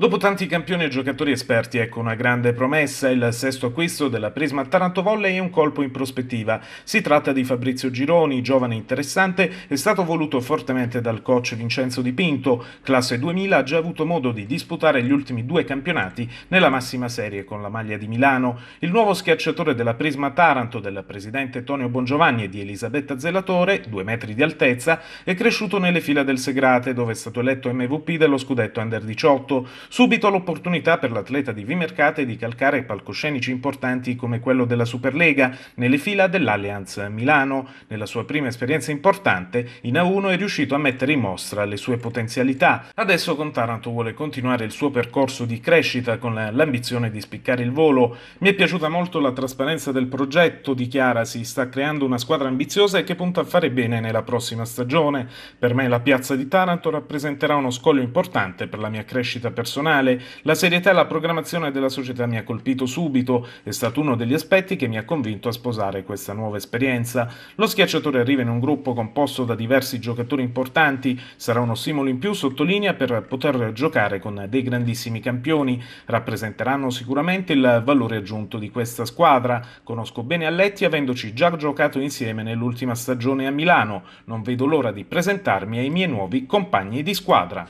Dopo tanti campioni e giocatori esperti, ecco una grande promessa, il sesto acquisto della Prisma Taranto Volley è un colpo in prospettiva. Si tratta di Fabrizio Gironi, giovane interessante, è stato voluto fortemente dal coach Vincenzo Di Pinto, classe 2000, ha già avuto modo di disputare gli ultimi due campionati nella massima serie con la maglia di Milano. Il nuovo schiacciatore della Prisma Taranto del presidente Tonio Bongiovanni e di Elisabetta Zelatore, due metri di altezza, è cresciuto nelle fila del Segrate, dove è stato eletto MVP dello scudetto Under 18. Subito l'opportunità per l'atleta di Vimercate di calcare palcoscenici importanti come quello della Superlega, nelle fila dell'Allianz Milano. Nella sua prima esperienza importante, in A1 è riuscito a mettere in mostra le sue potenzialità. Adesso con Taranto vuole continuare il suo percorso di crescita con l'ambizione di spiccare il volo. Mi è piaciuta molto la trasparenza del progetto, dichiara, si sta creando una squadra ambiziosa e che punta a fare bene nella prossima stagione. Per me la piazza di Taranto rappresenterà uno scoglio importante per la mia crescita personale personale, la serietà e la programmazione della società mi ha colpito subito, è stato uno degli aspetti che mi ha convinto a sposare questa nuova esperienza. Lo schiacciatore arriva in un gruppo composto da diversi giocatori importanti, sarà uno stimolo in più, sottolinea, per poter giocare con dei grandissimi campioni, rappresenteranno sicuramente il valore aggiunto di questa squadra. Conosco bene Alletti avendoci già giocato insieme nell'ultima stagione a Milano, non vedo l'ora di presentarmi ai miei nuovi compagni di squadra.